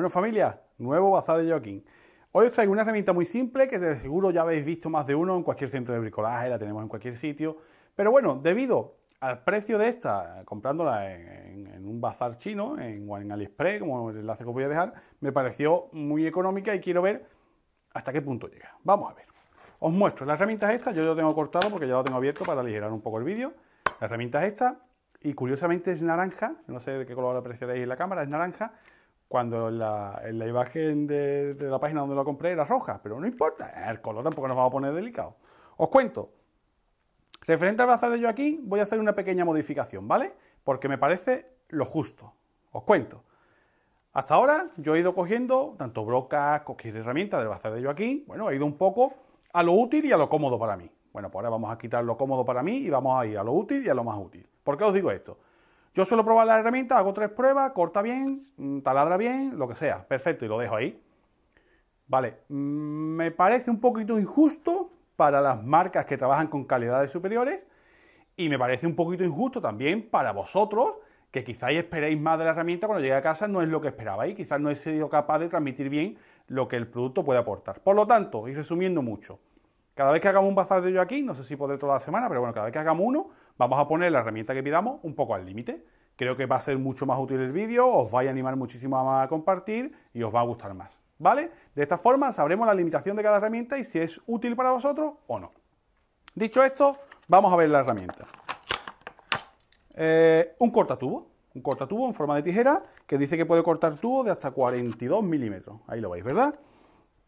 Bueno familia, nuevo bazar de Joaquín. Hoy os traigo una herramienta muy simple que de seguro ya habéis visto más de uno en cualquier centro de bricolaje, la tenemos en cualquier sitio. Pero bueno, debido al precio de esta, comprándola en, un bazar chino, en, AliExpress, como el enlace que os voy a dejar, me pareció muy económica y quiero ver hasta qué punto llega. Vamos a ver. Os muestro, la herramienta estas. esta, yo lo tengo cortado porque ya lo tengo abierto para aligerar un poco el vídeo. La herramienta es esta y curiosamente es naranja, no sé de qué color apreciaréis en la cámara, es naranja, cuando la, la imagen de, la página donde lo compré era roja, pero no importa, el color tampoco nos va a poner delicado. Os cuento, referente al bazar de yo aquí, voy a hacer una pequeña modificación, ¿vale? Porque me parece lo justo. Os cuento. Hasta ahora yo he ido cogiendo tanto brocas, cualquier herramienta del bazar de aquí. Bueno, he ido un poco a lo útil y a lo cómodo para mí. Bueno, pues ahora vamos a quitar lo cómodo para mí y vamos a ir a lo útil y a lo más útil. ¿Por qué os digo esto? Yo suelo probar la herramienta, hago tres pruebas, corta bien, mm, taladra bien, lo que sea. Perfecto, y lo dejo ahí. Vale, mm, me parece un poquito injusto para las marcas que trabajan con calidades superiores y me parece un poquito injusto también para vosotros que quizá esperéis más de la herramienta cuando llegue a casa, no es lo que esperabais, quizás no he sido capaz de transmitir bien lo que el producto puede aportar. Por lo tanto, y resumiendo mucho, cada vez que hagamos un bazar de yo aquí, no sé si podré toda la semana, pero bueno, cada vez que hagamos uno, Vamos a poner la herramienta que pidamos un poco al límite. Creo que va a ser mucho más útil el vídeo, os va a animar muchísimo a compartir y os va a gustar más. ¿Vale? De esta forma sabremos la limitación de cada herramienta y si es útil para vosotros o no. Dicho esto, vamos a ver la herramienta. Eh, un cortatubo, un cortatubo en forma de tijera que dice que puede cortar tubo de hasta 42 milímetros. Ahí lo veis, ¿verdad?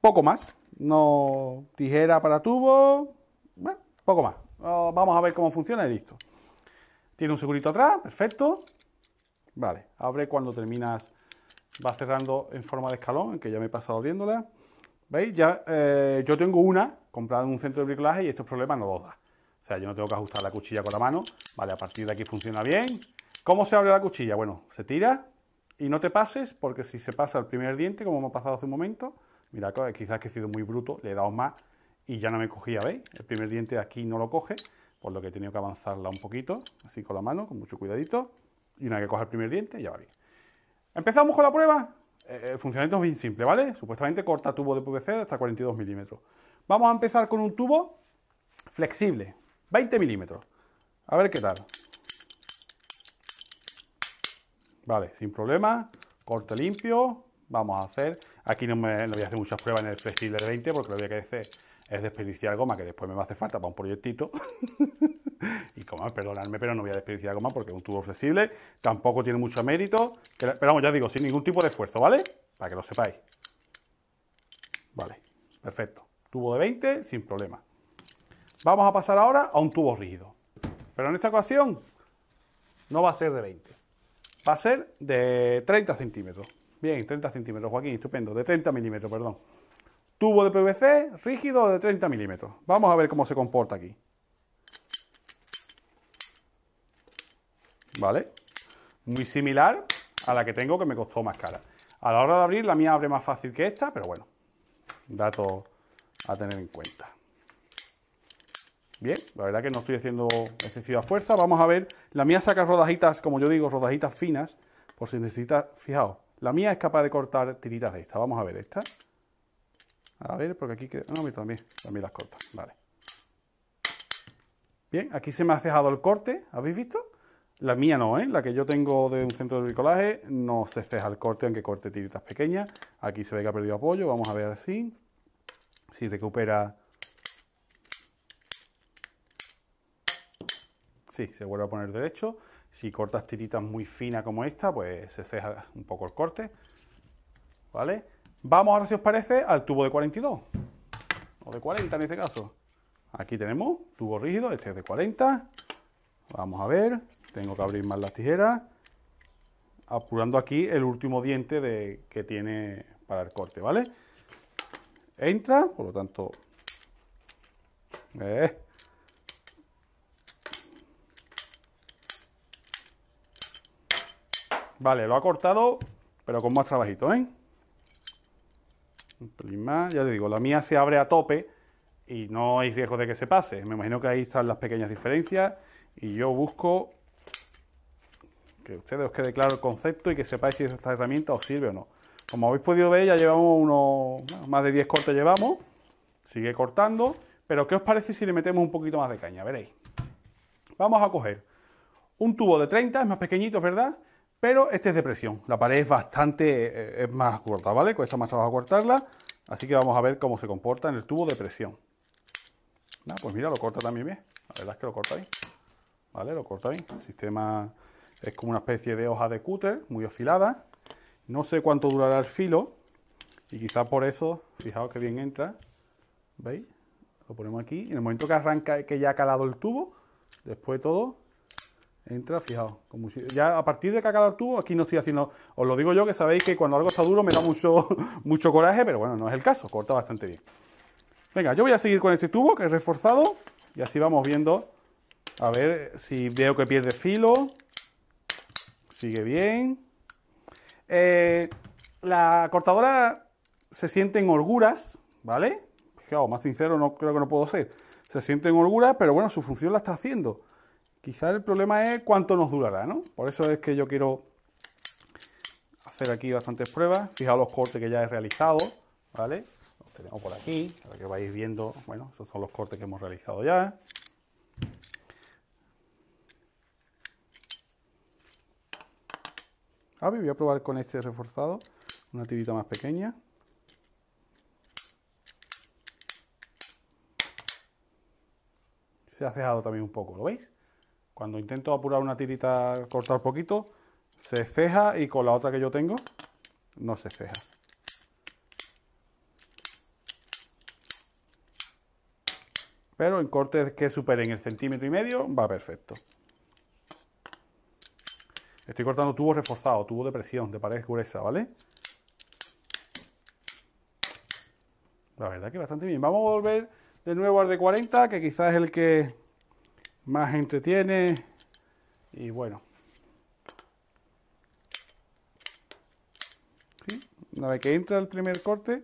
Poco más, no tijera para tubo, bueno, poco más. Oh, vamos a ver cómo funciona y listo. Tiene un segurito atrás, perfecto. Vale, abre cuando terminas, va cerrando en forma de escalón, que ya me he pasado abriéndola. ¿Veis? Ya, eh, yo tengo una comprada en un centro de bricolaje y estos problemas no los da. O sea, yo no tengo que ajustar la cuchilla con la mano. Vale, a partir de aquí funciona bien. ¿Cómo se abre la cuchilla? Bueno, se tira y no te pases, porque si se pasa el primer diente, como hemos pasado hace un momento, mira, quizás que he sido muy bruto, le he dado más y ya no me cogía, ¿veis? El primer diente aquí no lo coge, por lo que he tenido que avanzarla un poquito, así con la mano, con mucho cuidadito. Y una vez que coja el primer diente, ya va bien. ¿Empezamos con la prueba? El eh, eh, funcionamiento es bien simple, ¿vale? Supuestamente corta tubo de PVC hasta 42 milímetros. Vamos a empezar con un tubo flexible, 20 milímetros. A ver qué tal. Vale, sin problema, corte limpio, vamos a hacer. Aquí no, me, voy a hacer muchas pruebas en el flexible de 20 porque lo voy a hacer es desperdiciar goma, que después me va a hacer falta para un proyectito. y como, perdonadme, pero no voy a desperdiciar goma porque es un tubo flexible, tampoco tiene mucho mérito. Pero, vamos, ya digo, sin ningún tipo de esfuerzo, ¿vale? Para que lo sepáis. Vale, perfecto. Tubo de 20, sin problema. Vamos a pasar ahora a un tubo rígido. Pero en esta ocasión no va a ser de 20. Va a ser de 30 centímetros. Bien, 30 centímetros, Joaquín, estupendo. De 30 milímetros, perdón. Tubo de PVC rígido de 30 milímetros. Vamos a ver cómo se comporta aquí. ¿Vale? Muy similar a la que tengo que me costó más cara. A la hora de abrir, la mía abre más fácil que esta, pero bueno, dato a tener en cuenta. Bien, la verdad que no estoy haciendo excesiva fuerza. Vamos a ver, la mía saca rodajitas, como yo digo, rodajitas finas, por si necesita, fijaos, la mía es capaz de cortar tiritas de esta. Vamos a ver esta. A ver, porque aquí No, también, también las cortas, vale. Bien, aquí se me ha cejado el corte, ¿habéis visto? La mía no, ¿eh? La que yo tengo de un centro de bricolaje no se ceja el corte, aunque corte tiritas pequeñas. Aquí se ve que ha perdido apoyo, vamos a ver así. Si recupera... Sí, se vuelve a poner derecho. Si cortas tiritas muy finas como esta, pues se ceja un poco el corte. ¿Vale? Vamos ahora, si os parece, al tubo de 42, o de 40 en este caso. Aquí tenemos tubo rígido, este es de 40. Vamos a ver, tengo que abrir más las tijeras, apurando aquí el último diente de, que tiene para el corte, ¿vale? Entra, por lo tanto... Eh. Vale, lo ha cortado, pero con más trabajito, ¿eh? ya te digo, la mía se abre a tope y no hay riesgo de que se pase. Me imagino que ahí están las pequeñas diferencias y yo busco que ustedes os quede claro el concepto y que sepáis si esta herramienta os sirve o no. Como habéis podido ver, ya llevamos unos más de 10 cortes llevamos, sigue cortando, pero ¿qué os parece si le metemos un poquito más de caña? Veréis. Vamos a coger un tubo de 30, es más pequeñito, ¿verdad? Pero este es de presión, la pared es bastante, eh, más corta, ¿vale? Cuesta más a cortarla, así que vamos a ver cómo se comporta en el tubo de presión. Ah, pues mira, lo corta también bien, la verdad es que lo corta bien, ¿vale? Lo corta bien, el sistema es como una especie de hoja de cúter, muy afilada, no sé cuánto durará el filo, y quizá por eso, fijaos que bien entra, ¿veis? Lo ponemos aquí, Y en el momento que arranca, que ya ha calado el tubo, después de todo, Entra, fijaos. Como ya a partir de que acaba el tubo, aquí no estoy haciendo. Os lo digo yo que sabéis que cuando algo está duro me da mucho, mucho coraje, pero bueno, no es el caso. Corta bastante bien. Venga, yo voy a seguir con este tubo que es reforzado. Y así vamos viendo. A ver si veo que pierde filo. Sigue bien. Eh, la cortadora se siente en holguras, ¿vale? Fijaos, más sincero no creo que no puedo ser. Se siente en holguras, pero bueno, su función la está haciendo. Quizás el problema es cuánto nos durará, ¿no? Por eso es que yo quiero hacer aquí bastantes pruebas. Fijaos los cortes que ya he realizado, ¿vale? Los tenemos por aquí, para que vais viendo. Bueno, esos son los cortes que hemos realizado ya. Ah, voy a probar con este reforzado, una tirita más pequeña. Se ha cejado también un poco, ¿lo veis? Cuando intento apurar una tirita, cortar poquito, se ceja y con la otra que yo tengo, no se ceja. Pero en cortes que superen el centímetro y medio, va perfecto. Estoy cortando tubo reforzado, tubo de presión, de pared gruesa, ¿vale? La verdad que bastante bien. Vamos a volver de nuevo al de 40, que quizás es el que más gente tiene y bueno. Una vez que entra el primer corte,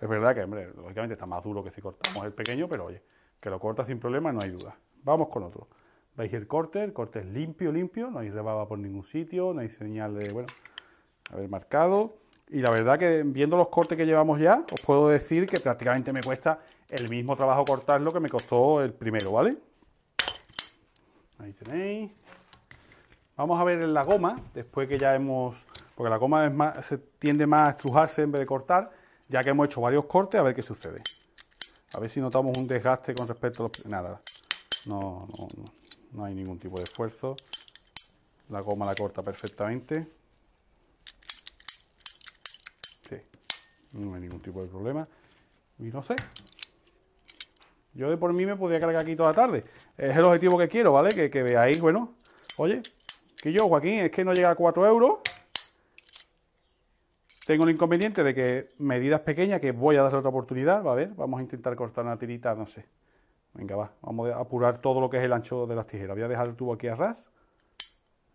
es verdad que, hombre, lógicamente está más duro que si cortamos el pequeño, pero oye, que lo corta sin problema, no hay duda. Vamos con otro. Veis el corte, el corte es limpio, limpio, no hay rebaba por ningún sitio, no hay señal de, bueno, haber marcado. Y la verdad que viendo los cortes que llevamos ya, os puedo decir que prácticamente me cuesta el mismo trabajo cortarlo que me costó el primero, ¿vale? Ahí tenéis. Vamos a ver en la goma, después que ya hemos... Porque la goma se tiende más a estrujarse en vez de cortar. Ya que hemos hecho varios cortes, a ver qué sucede. A ver si notamos un desgaste con respecto a los... Nada, no, hay ningún tipo de esfuerzo. La goma la corta perfectamente. Sí, no hay ningún tipo de problema. Y no sé. Yo de por mí me podría cargar aquí toda la tarde es el objetivo que quiero, ¿vale? Que, que veáis, bueno, oye, que yo, Joaquín, es que no llega a 4 euros. Tengo el inconveniente de que medidas pequeñas, que voy a darle otra oportunidad, va a ver, vamos a intentar cortar una tirita, no sé. Venga, va, vamos a apurar todo lo que es el ancho de las tijeras. Voy a dejar el tubo aquí a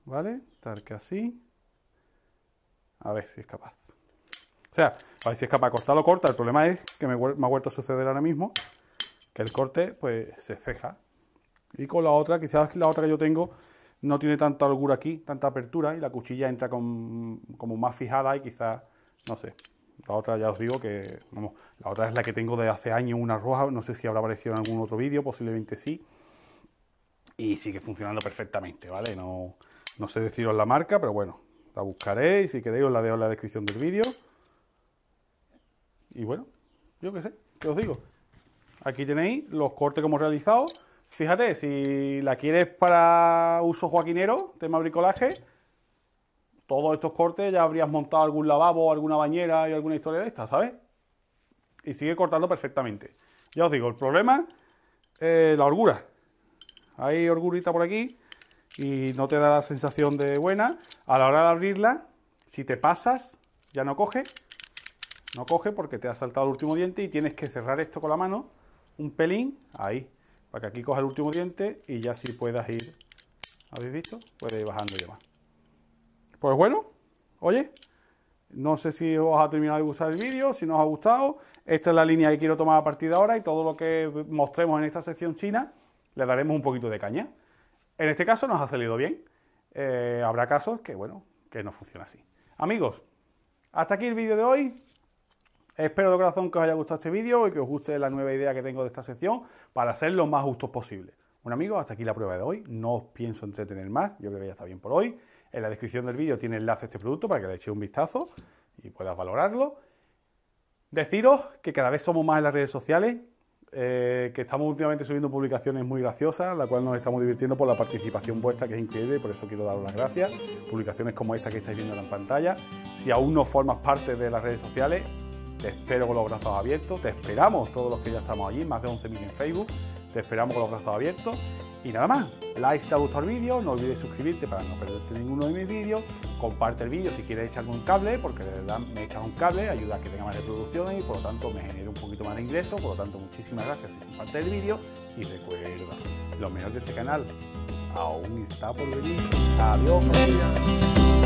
¿vale? Tal que así. A ver si es capaz. O sea, a ver si es capaz. de Cortarlo corta. El problema es que me, me ha vuelto a suceder ahora mismo que el corte, pues, se ceja. Y con la otra, quizás la otra que yo tengo no tiene tanta holgura aquí, tanta apertura, y la cuchilla entra con, como más fijada y quizás, no sé. La otra ya os digo que, vamos, la otra es la que tengo de hace años, una roja, no sé si habrá aparecido en algún otro vídeo, posiblemente sí. Y sigue funcionando perfectamente, ¿vale? No, sé deciros la marca, pero bueno, la buscaréis y si queréis os la dejo en la descripción del vídeo. Y bueno, yo qué sé, ¿qué os digo? Aquí tenéis los cortes que hemos realizado Fíjate, si la quieres para uso joaquinero, tema bricolaje, todos estos cortes ya habrías montado algún lavabo, alguna bañera y alguna historia de esta, ¿sabes? Y sigue cortando perfectamente. Ya os digo, el problema es eh, la holgura. Hay holgurita por aquí y no te da la sensación de buena. A la hora de abrirla, si te pasas, ya no coge. No coge porque te ha saltado el último diente y tienes que cerrar esto con la mano. Un pelín, ahí para que aquí coja el último diente y ya si puedas ir, ¿habéis visto? Puedes ir bajando ya más. Pues bueno, oye, no sé si os ha terminado de gustar el vídeo, si no os ha gustado, esta es la línea que quiero tomar a partir de ahora y todo lo que mostremos en esta sección china le daremos un poquito de caña. En este caso nos ha salido bien, eh, habrá casos que, bueno, que no funciona así. Amigos, hasta aquí el vídeo de hoy, Espero de corazón que os haya gustado este vídeo y que os guste la nueva idea que tengo de esta sección para ser lo más justos posible. Bueno amigos, hasta aquí la prueba de hoy. No os pienso entretener más, yo creo que ya está bien por hoy. En la descripción del vídeo tiene enlace a este producto para que le echéis un vistazo y puedas valorarlo. Deciros que cada vez somos más en las redes sociales, eh, que estamos últimamente subiendo publicaciones muy graciosas, la cual nos estamos divirtiendo por la participación vuestra, que es increíble, y por eso quiero daros las gracias. Publicaciones como esta que estáis viendo en la pantalla. Si aún no formas parte de las redes sociales, te espero con los brazos abiertos, te esperamos todos los que ya estamos allí, más de 11.000 en Facebook, te esperamos con los brazos abiertos. Y nada más, like si te ha gustado el vídeo, no olvides suscribirte para no perderte ninguno de mis vídeos, comparte el vídeo si quieres echarme un cable, porque de verdad me echas un cable, ayuda a que tenga más reproducciones y por lo tanto me genere un poquito más de ingresos, por lo tanto muchísimas gracias si comparte el vídeo y recuerda, lo mejor de este canal aún está por venir. Adiós, familia.